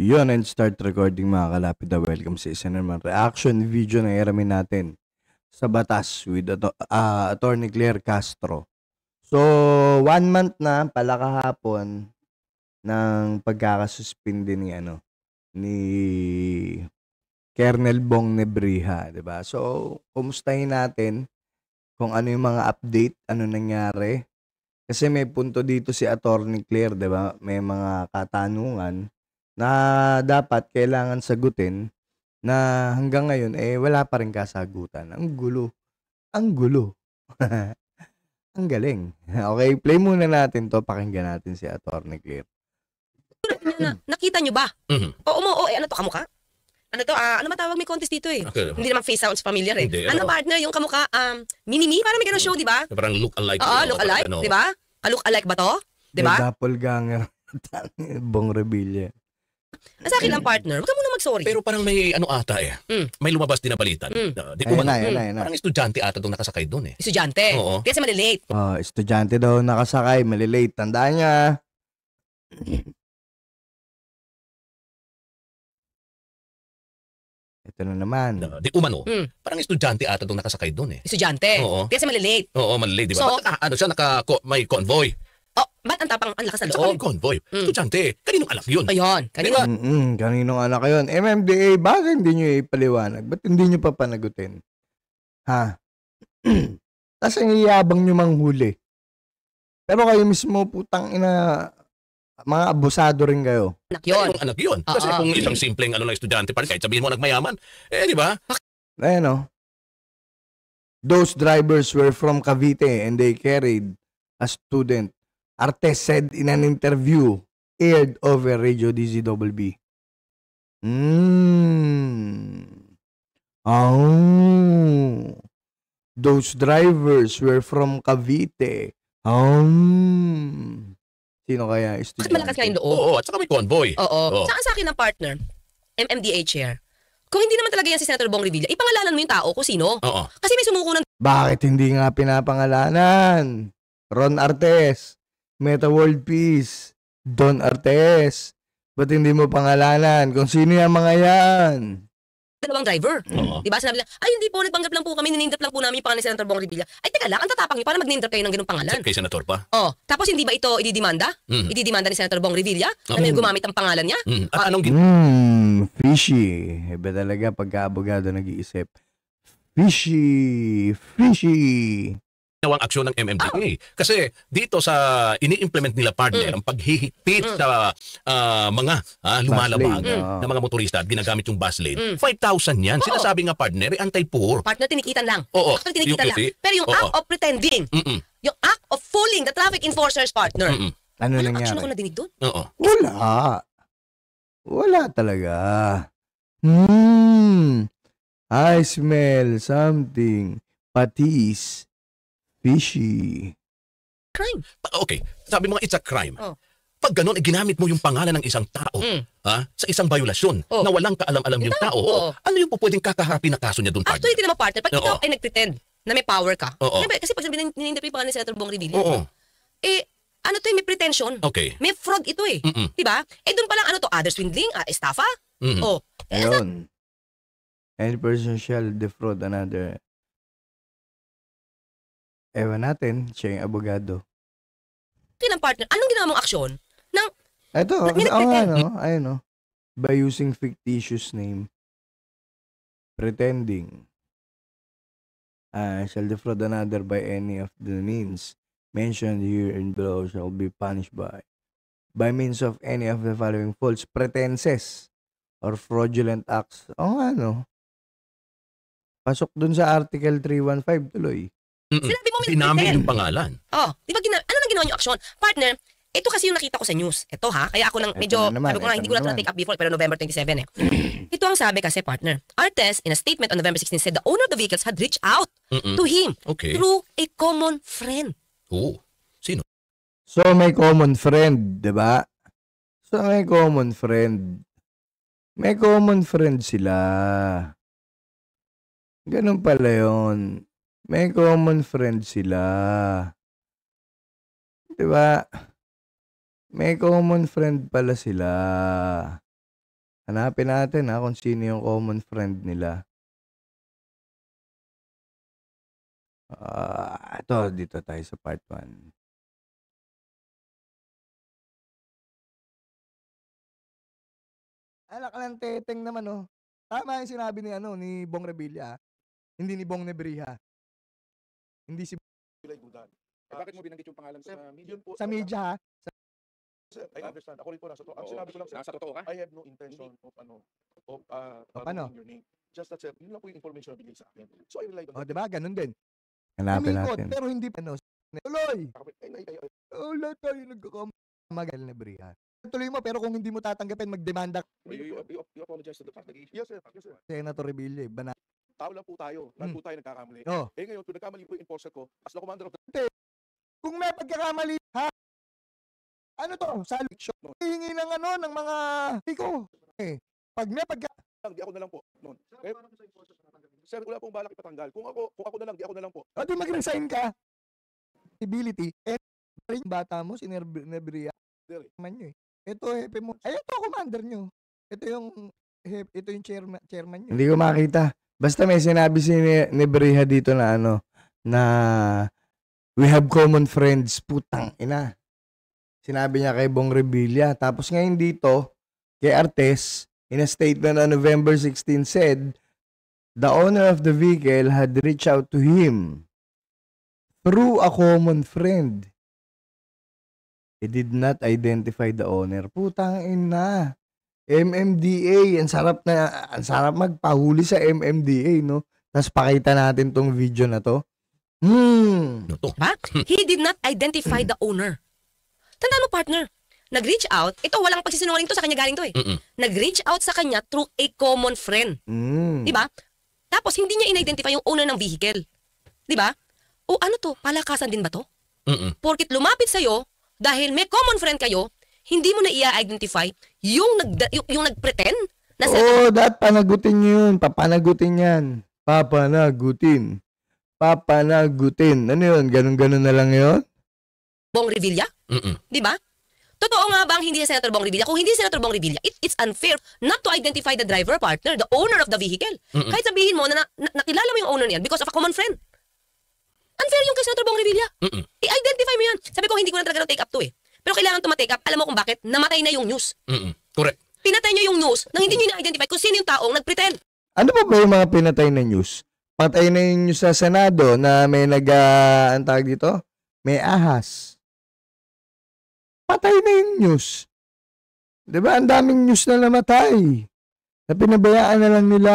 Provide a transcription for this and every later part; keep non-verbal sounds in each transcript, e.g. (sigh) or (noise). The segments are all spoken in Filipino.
Yun, and start recording mga kalapida. Welcome sa isa naman reaction video na iramin natin sa batas with ato, uh, Attorney Claire Castro. So, one month na pala kahapon ng pagkakasuspindi ni ano ni Kernel Bong Nebriha, 'di ba? So, kumustahin natin kung ano yung mga update, ano nangyari. Kasi may punto dito si Attorney Claire, 'di ba? May mga katanungan na dapat kailangan sagutin na hanggang ngayon eh wala pa rin kasagutan. Ang gulo. Ang gulo. (laughs) ang galing. (laughs) Okay, play muna natin to. Pakinggan natin si Attorney Clear. nakita nyo ba? Oo mo, oo, ano to, kamukha? Ano to, uh, ano matawag may contest dito eh? Okay, Hindi naman face sounds familiar eh. Hindi, ano, ano partner, yung kamukha, um, mini-me, parang may ganun show, di ba? Parang look alike. Oo, look alike, ano. di ba? Ah, look alike ba to? Di ba? Doppelganger. (laughs) Bong Rebilla. Sa akin ang partner, huwag ka muna mag-sorry. Pero parang may ano ata eh. Mm. May lumabas din na balita. Mm. Uh, ko ayun man, na, ayun na, ayun na. Parang estudyante ata itong nakasakay doon eh. Estudyante? Oo. Kasi malilate. Oh, estudyante daw nakasakay, malilate. Tandaan niya. Ito na naman. Uh, di umano. Mm. Parang estudyante ata itong nakasakay doon eh. Estudyante? Oo. Kasi malilate. Oo, malilate. Di ba? So, Basta, ah, ano siya, naka, may convoy. Oh, ba't ang tapang ang lakas ng loob? Sa convoy, mm. estudyante, kaninong anak yun? Ayun, kanino? Diba? Mm-mm, kaninong anak yun? MMDA, bakit hindi nyo ipaliwanag? Ba't hindi nyo pa panagutin? Ha? (clears throat) Tapos ang iyabang nyo huli. Pero kayo mismo, putang ina, mga abusado rin kayo. Anak yun. anak yun. Uh-oh. Kasi ah, ah. kung isang simpleng ano lang estudyante pa rin, kahit sabihin mo nagmayaman, eh di ba? Ayun, o. Oh. Those drivers were from Cavite and they carried a student Artes said in an interview aired over Radio DZWB. Mmm. Oh. Those drivers were from Cavite. Oh. Sino kaya? Estudyante? Bakit malakas kayo loob? Oo, at saka may convoy. Oo. Oo. Saan sa akin ang partner? MMDA chair. Kung hindi naman talaga yan si Senator Bong Revilla, ipangalanan mo yung tao kung sino. Oo. Kasi may sumuko ng... Bakit hindi nga pinapangalanan? Ron Artes. Meta World Peace, Don Artes. Ba't hindi mo pangalanan kung sino yung mga yan? dalawang driver. Oo. Diba? Sinabi nila, ay hindi po, nagpanggap lang po kami, ninindrop lang po namin yung pangalan ni Senator Bong Revilla. Ay teka lang, ang tatapang niyo para mag nindrap kayo ng ganung pangalan. Kay Senator pa? Oh, tapos hindi ba ito ididimanda? Mm. Ididimanda ni Senator Bong Revilla oh. na may gumamit ang pangalan niya? Mm. At ah, anong gin... Mm, fishy. Iba eh, talaga pagka-abogado nag-iisip. Fishy! Fishy! ginawang aksyon ng MMDA. Oh. Kasi dito sa ini-implement nila partner mm. ang paghihigpit mm. sa uh, mga uh, lumalabag mm. na mga motorista at ginagamit yung bus lane. Mm. 5,000 yan. Oo. Sinasabi nga partner, eh, anti-poor. Partner, tinikitan lang. Oo. Actually, tinikitan yung lang. Pero yung Oo. act of pretending, Mm-mm. yung act of fooling the traffic enforcer's partner. Mm-mm. Ano Walang nangyari? action ako nadinig doon? Oo. Wala. Wala talaga. Hmm. I smell something. Patis Fishy. Crime. Okay, sabi mo nga it's a crime. Oh. Pag ganun, eh, ginamit mo yung pangalan ng isang tao mm. ha, sa isang violasyon oh. na walang kaalam-alam yung tao, oh. ano yung po pwedeng kakaharapin na kaso niya doon? Actually, hindi naman partner. Pag oh. ikaw ay nagpretend na may power ka, oh. Diba, kasi pag sabi na ninindapin pangalan ni Senator Bong Revilla, oh. eh, ano to eh, may pretension. Okay. May fraud ito eh. Mm -mm. Diba? Eh doon palang ano to, other swindling, uh, estafa. Mm -mm. Oh. Eh, Ayun. Any person shall defraud another Ewan natin, siya yung abogado. Kailan partner? Anong ginawa mong aksyon? Nang, Eto, na, kasi ako no? Ayun, no? Oh. By using fictitious name, pretending, uh, shall defraud another by any of the means mentioned here and below shall be punished by by means of any of the following false pretenses or fraudulent acts. O oh, ano? Pasok dun sa Article 315 tuloy. Mm-mm. Sinabi mo minute Dinamin yung pangalan. Oh, di ba gina- ano nang ginawa niyo action? Partner, ito kasi yung nakita ko sa news. Ito ha, kaya ako nang medyo, na naman, sabi ko nga, hindi ko na na take up before, pero November 27 eh. (clears throat) ito ang sabi kasi, partner. Artes, in a statement on November 16, said the owner of the vehicles had reached out Mm-mm. to him Okay. through a common friend. Oh, Sino? So may common friend, 'di ba? So may common friend. May common friend sila. Ganun pala 'yon. May common friend sila. 'Di ba? May common friend pala sila. Hanapin natin ha kung sino yung common friend nila. Ah, uh, ito dito tayo sa part 1. alak lang teteng naman, no? Oh. Tama yung sinabi ni, ano, ni Bong Revilla. Hindi ni Bong Nebriha. Hindi si Bilay Dudan. Eh, bakit mo binanggit yung pangalan sa media? po. Sa media ha. Sa- I understand. Ako rin po nasa totoo. Ang sinabi ko lang, sir, Nasa totoo ka? I have no intention of ano, of uh, Of ano? your name. Just that, sir, yun lang po yung information na binigay sa akin. So, I relied on oh, that. di ba? Ganun din. Hanapin natin. pero hindi ano. Tuloy! Ay, ay, ay, ay, Wala oh, tayo nagkakamagal na brihan. Tuloy mo, pero kung hindi mo tatanggapin, magdemanda ka. Or you, you, you apologize to the fact that Yes, sir. Yes, sir. Senator Revilla, eh. Tao lang po tayo. Lahat hmm. po tayo nagkakamali. Oo. Oh. Eh ngayon, kung nagkamali po yung enforcer ko, as the commander of the... Kung may pagkakamali, ha? Ano to? Sa election, no? Hihingi ng ano, ng mga tiko. Eh, pag may pagka... lang, di ako na lang po. Noon. Sir, Eh, sa sir, wala pong balak ipatanggal. Kung ako, kung ako na lang, di ako na lang po. O di mag-resign ka. Ability. Eh, yung bata mo, sinerbriya. Sir, eh. Man nyo eh. Ito, hepe mo. Ay, ito, commander nyo. Ito yung, ito yung chairman, chairman nyo. Hindi ko makita. Basta may sinabi si ni, ni Breha dito na ano, na we have common friends, putang ina. Sinabi niya kay Bong Revilla. Tapos ngayon dito, kay Artes, in a statement on November 16 said, the owner of the vehicle had reached out to him through a common friend. He did not identify the owner. Putang ina. MMDA, ang sarap na, ang sarap magpahuli sa MMDA, no? Tapos pakita natin tong video na to. Hmm. Back, ano he did not identify the owner. Tandaan mo, partner. Nag-reach out, ito walang pagsisinungaling to sa kanya galing to eh. mm Nag-reach out sa kanya through a common friend. Mm. 'Di ba? Tapos hindi niya in-identify yung owner ng vehicle. 'Di ba? O ano to? Palakasan din ba to? Mm-mm. Porkit lumapit sa iyo dahil may common friend kayo, hindi mo na i-identify yung, nag, yung, yung nagpretend? Na sa... Oo, ano? dapat panagutin nyo yun. Papanagutin yan. Papanagutin. Papanagutin. Ano yun? Ganun-ganun na lang yun? Bong Revilla? mm Di ba? Totoo nga bang hindi si Senator Bong Revilla? Kung hindi si Senator Bong Revilla, it, it's unfair not to identify the driver partner, the owner of the vehicle. Mm-mm. Kahit sabihin mo na, na nakilala mo yung owner niyan because of a common friend. Unfair yung kay Senator Bong Revilla. Mm-mm. I-identify mo yan. Sabi ko, hindi ko na talaga na take up to eh. Pero kailangan tumatik Alam mo kung bakit? Namatay na yung news. Mm-mm. Correct. Pinatay niyo yung news nang hindi niyo na-identify kung sino yung taong nagpretend. Ano ba ba yung mga pinatay na news? Patay na yung news sa Senado na may nag, uh, ah, ang tawag dito? May ahas. Patay na yung news. Di ba diba? Ang daming news na namatay. Na pinabayaan na lang nila.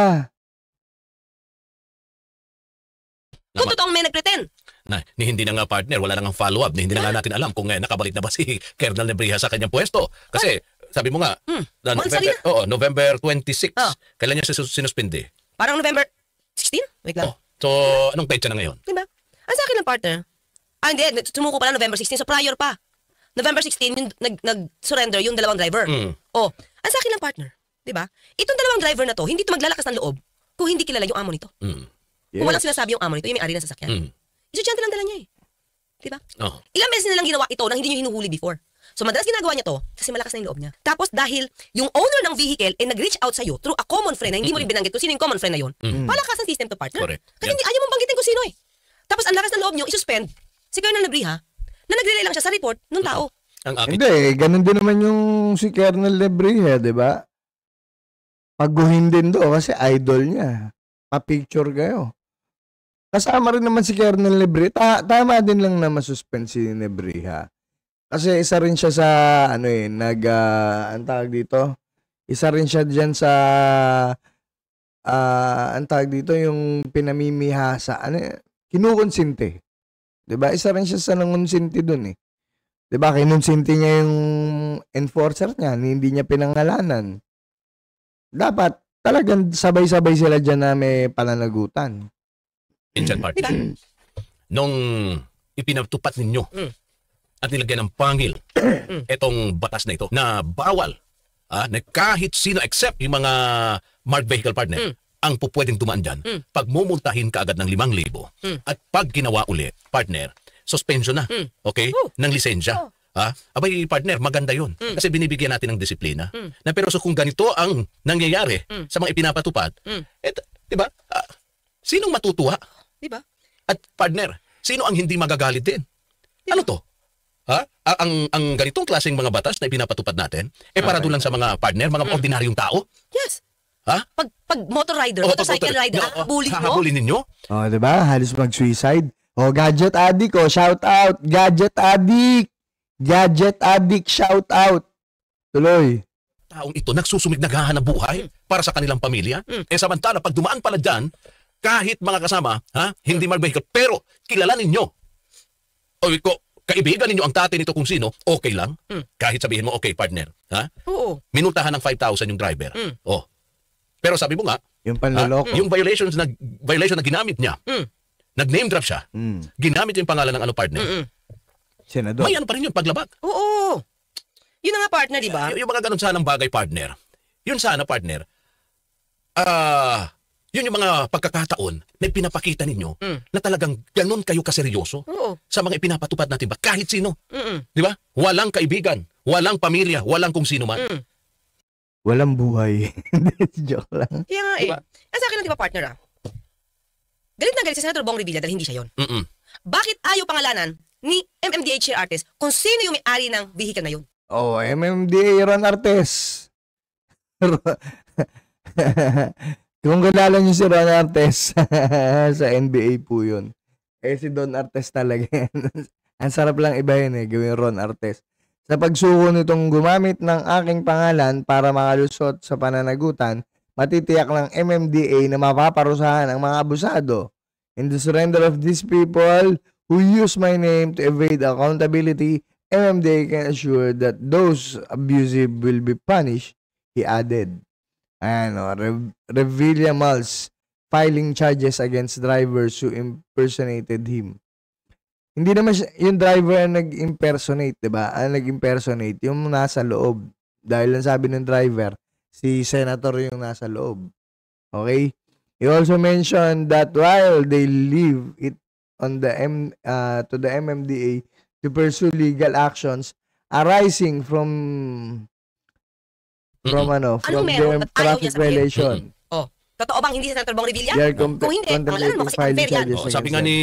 Kung totoong may nagpretend na ni hindi na nga partner, wala nang follow-up, ni hindi na nga natin alam kung eh, nakabalik na ba si Colonel (laughs) Nebrija sa kanyang pwesto. Kasi ah. sabi mo nga, hmm. na November, oo, November 26, oh. Ah. kailan niya sinuspindi? Parang November 16? Wait lang. Oh. So, anong petsa na ngayon? Diba? Ang sa akin ng partner, ah hindi, sumuko pala November 16, so prior pa. November 16, yung nag, nag-surrender yung dalawang driver. Mm. Oh, ang sa akin ng partner, di ba? Itong dalawang driver na to, hindi to maglalakas ng loob kung hindi kilala yung amo nito. Mm. Yes. Kung walang sinasabi yung amo nito, yung may-ari ng sasakyan. Mm estudyante lang dala niya eh. Diba? Oh. Ilang beses nilang ginawa ito nang hindi niyo hinuhuli before. So madalas ginagawa niya to kasi malakas na yung loob niya. Tapos dahil yung owner ng vehicle ay eh, nag-reach out sa iyo through a common friend na hindi mo rin binanggit kung sino yung common friend na yon. mm-hmm. palakas ang system to partner. Correct. Kasi yep. hindi, ayaw mong banggitin kung sino eh. Tapos ang lakas ng loob niyo, i-suspend si Colonel Lebriha na nagre lang siya sa report ng tao. Mm-hmm. Ang apit. Hindi, eh, ganun din naman yung si Colonel Lebriha, eh, di ba? Paguhin din do kasi idol niya. Pa-picture kayo. Kasama rin naman si Kernel Nebre. Ta- tama din lang na masuspend si Nebre ha. Kasi isa rin siya sa ano eh, nag uh, ah, ang tawag dito. Isa rin siya diyan sa uh, ah, ang tawag dito yung pinamimiha sa ano eh, kinukonsinte. 'Di ba? Isa rin siya sa nangunsinti doon eh. 'Di ba? Kinonsinti niya yung enforcer niya, hindi niya pinangalanan. Dapat talagang sabay-sabay sila diyan na may pananagutan. Richard Park. Mm. Nung ipinatupat ninyo mm. at nilagyan ng pangil itong mm. batas na ito na bawal ah, na kahit sino except yung mga marked vehicle partner mm. ang pupwedeng dumaan dyan mm. pag mumuntahin ka agad ng 5,000 mm. at pag ginawa ulit partner suspension na okay oh. ng lisensya Ha? Oh. Ah, abay partner, maganda 'yon. Mm. Kasi binibigyan natin ng disiplina. Mm. Na pero so kung ganito ang nangyayari mm. sa mga ipinapatupad, mm. et, 'di ba? Ah, sinong matutuwa? Di ba? At partner, sino ang hindi magagalit din? Diba? Ano to? Ha? Ang, ang, ang ganitong klaseng mga batas na ipinapatupad natin, eh ah, para doon lang sa mga partner, mga mm. ordinaryong tao? Yes. Ha? Pag, pag motor rider, oh, motorcycle motor, rider, no, bully mo? Hahabulin ninyo? oh, di ba? Halos mag-suicide. oh, gadget addict, o, oh, shout out. Gadget addict. Gadget addict, shout out. Tuloy. Taong ito nagsusumig naghahanap buhay mm. para sa kanilang pamilya. Mm. Eh samantala, pag dumaan pala diyan, kahit mga kasama, ha, hindi mag Pero kilala ninyo. O ko, kaibigan ninyo ang tatay nito kung sino, okay lang. Mm. Kahit sabihin mo, okay partner. Ha? Oo. Minutahan ng 5,000 yung driver. Mm. Oh. Pero sabi mo nga, yung panloloko. Ha, yung violations na, violation na ginamit niya, mm. nag-name drop siya, mm. ginamit yung pangalan ng ano partner. Mm-mm. Senador. May ano pa rin yung paglabag. Oo. Yun na nga partner, di ba? Y- yung mga ganun sanang bagay partner. Yun sana partner. Ah... Uh, yun yung mga pagkakataon na pinapakita ninyo mm. na talagang ganun kayo kaseryoso Oo. sa mga ipinapatupad natin ba? Kahit sino. Di ba? Walang kaibigan, walang pamilya, walang kung sino man. Mm. Walang buhay. (laughs) Joke lang. Kaya nga eh. Diba? Ang sa akin ang di partner ah? Galit na galit si Senator Bong Revilla dahil hindi siya yon. Mm-mm. Bakit ayaw pangalanan ni MMDA Chair Artes kung sino yung may-ari ng vehicle na yun? Oh, MMDA Ron Artes. (laughs) (laughs) Kung galala niyo si Ron Artes (laughs) sa NBA po yun. Eh si Don Artes talaga (laughs) Ang sarap lang iba yun eh, gawin Ron Artes. Sa pagsuko nitong gumamit ng aking pangalan para makalusot sa pananagutan, matitiyak ng MMDA na mapaparusahan ang mga abusado. In the surrender of these people who use my name to evade accountability, MMDA can assure that those abusive will be punished, he added. Ayan, oh, Re- Revilla filing charges against drivers who impersonated him. Hindi naman siya, yung driver ang nag-impersonate, di ba? Ang nag-impersonate, yung nasa loob. Dahil ang sabi ng driver, si Senator yung nasa loob. Okay? He also mentioned that while they leave it on the M, uh, to the MMDA to pursue legal actions arising from from mm-hmm. ano, from Anong meron? traffic niya sabihin. violation. Oh. Totoo bang hindi sa Central Bang Revilla? They com- Kung hindi, alam mo kasi filing unfair yan. charges. Oh, sabi nga ni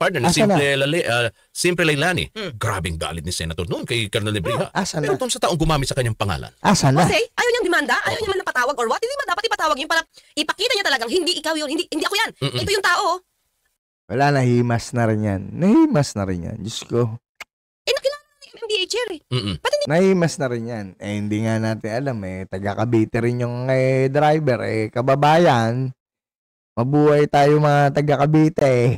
partner, ni Asa Simple, Lale, uh, Simple Lailani, hmm. grabing galit ni Senator noon kay Colonel Lebriha. Oh, Asa na? Pero tong sa taong gumamit sa kanyang pangalan. Asa na? Kasi ayaw niyang demanda, ayaw oh. niya man napatawag or what. Hindi ba dapat ipatawag yung para ipakita niya talagang hindi ikaw yun, hindi, hindi ako yan. Mm-mm. Ito yung tao. oh. Wala, nahimas na rin yan. Nahimas na rin yan. Diyos ko. Eh, nakilala DHR eh. Mm-mm. Ba't hindi? Naimas na rin yan. Eh, hindi nga natin alam eh. Taga Cavite rin yung eh, driver eh. Kababayan, mabuhay tayo mga taga Cavite eh.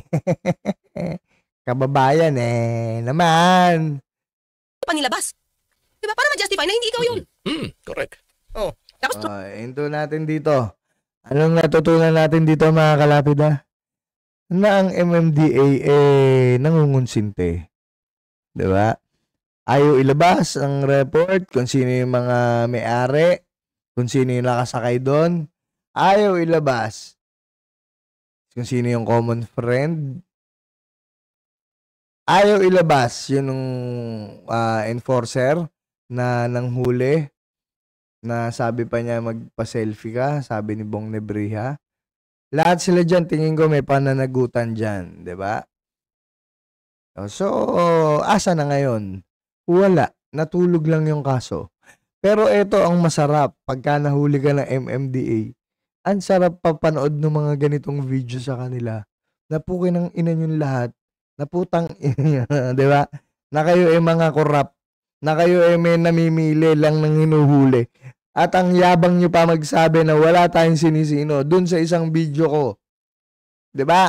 (laughs) Kababayan eh. Naman. Ano Panilabas. Diba? Para ma-justify na hindi ikaw yun. Mm, mm correct. Oh. Tapos, uh, into natin dito. Anong natutunan natin dito mga kalapida? Na ang MMDA eh nangungunsinte. 'Di ba? ayaw ilabas ang report kung sino yung mga may-ari, kung sino yung nakasakay doon. Ayaw ilabas kung sino yung common friend. Ayaw ilabas yun ng uh, ah, enforcer na nanghuli na sabi pa niya magpa-selfie ka, sabi ni Bong Nebriha. Lahat sila dyan, tingin ko may pananagutan dyan, di ba? So, asa na ngayon? Wala, natulog lang yung kaso. Pero ito ang masarap pagka nahuli ka ng MMDA. Ang sarap papanood ng mga ganitong video sa kanila. Napukin ng ina yung lahat. Naputang ina, (laughs) di ba? Na kayo ay mga korap. Na kayo ay may namimili lang ng hinuhuli. At ang yabang nyo pa magsabi na wala tayong sinisino dun sa isang video ko. ba? Diba?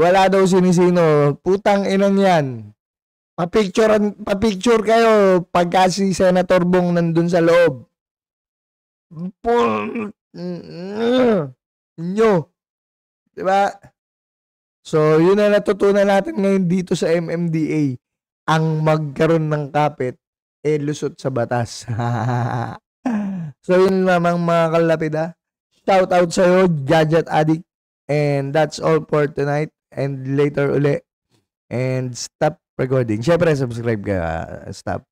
Wala daw sinisino. Putang inang yan. Papicture, picture kayo pagka si Senator Bong nandun sa loob. Mm, nyo. ba? Diba? So, yun na natutunan natin ngayon dito sa MMDA. Ang magkaroon ng kapit, eh, lusot sa batas. (laughs) so, yun lamang mga kalapid ha. Shout out sa'yo, Gadget Addict. And that's all for tonight. And later uli. And stop recording. Siyempre, subscribe ka, ah, stop.